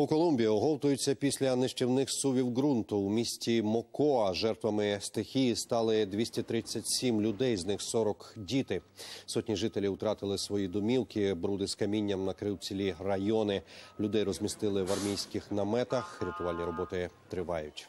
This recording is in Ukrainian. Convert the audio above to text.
У Колумбії оговтуються після нищівних сувів ґрунту у місті Мокоа. Жертвами стихії стали 237 людей, з них 40 – діти. Сотні жителів втратили свої домівки, бруди з камінням накрив цілі райони. Людей розмістили в армійських наметах. Рятувальні роботи тривають.